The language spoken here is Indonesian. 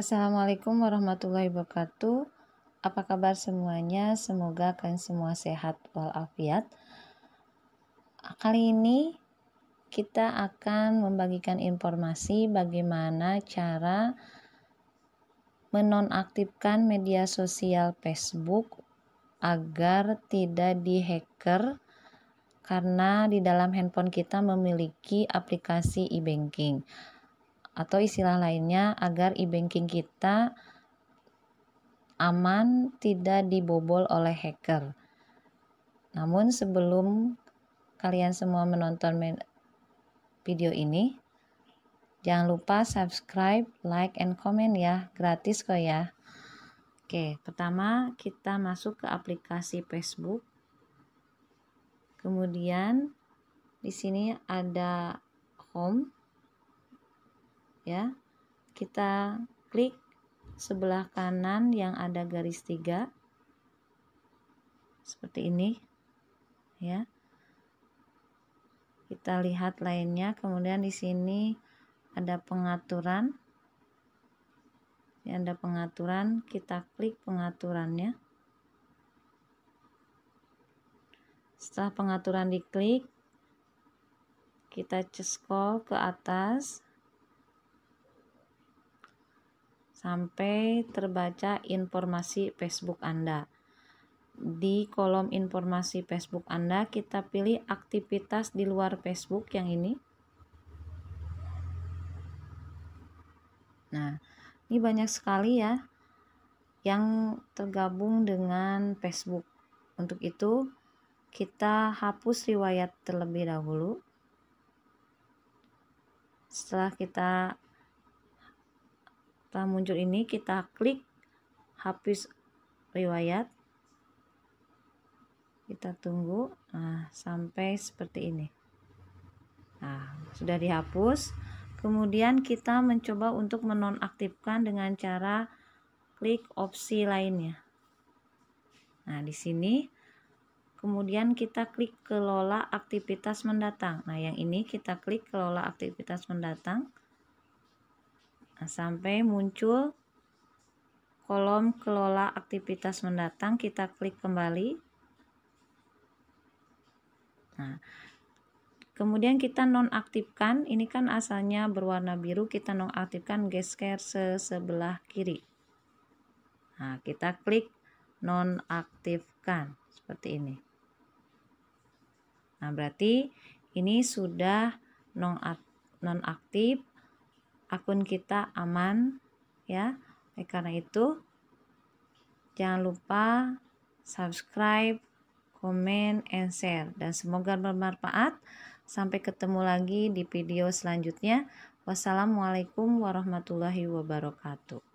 Assalamualaikum warahmatullahi wabarakatuh. Apa kabar semuanya? Semoga kalian semua sehat walafiat. Kali ini kita akan membagikan informasi bagaimana cara menonaktifkan media sosial Facebook agar tidak dihacker karena di dalam handphone kita memiliki aplikasi e-banking atau istilah lainnya agar e-banking kita aman tidak dibobol oleh hacker. Namun sebelum kalian semua menonton video ini, jangan lupa subscribe, like, and comment ya. Gratis kok ya. Oke, pertama kita masuk ke aplikasi Facebook. Kemudian di sini ada home ya kita klik sebelah kanan yang ada garis tiga seperti ini ya kita lihat lainnya kemudian di sini ada pengaturan ya ada pengaturan kita klik pengaturannya setelah pengaturan diklik kita scroll ke atas sampai terbaca informasi Facebook Anda. Di kolom informasi Facebook Anda, kita pilih aktivitas di luar Facebook yang ini. Nah, ini banyak sekali ya yang tergabung dengan Facebook. Untuk itu, kita hapus riwayat terlebih dahulu. Setelah kita setelah muncul ini kita klik hapus riwayat. Kita tunggu nah, sampai seperti ini. Nah, sudah dihapus. Kemudian kita mencoba untuk menonaktifkan dengan cara klik opsi lainnya. Nah, di sini kemudian kita klik kelola aktivitas mendatang. Nah, yang ini kita klik kelola aktivitas mendatang. Nah, sampai muncul kolom kelola aktivitas mendatang, kita klik kembali. Nah, kemudian kita nonaktifkan, ini kan asalnya berwarna biru, kita nonaktifkan geser sebelah kiri. Nah, kita klik nonaktifkan seperti ini. Nah, berarti ini sudah nonaktif akun kita aman ya. Oleh karena itu jangan lupa subscribe, komen, and share dan semoga bermanfaat. Sampai ketemu lagi di video selanjutnya. Wassalamualaikum warahmatullahi wabarakatuh.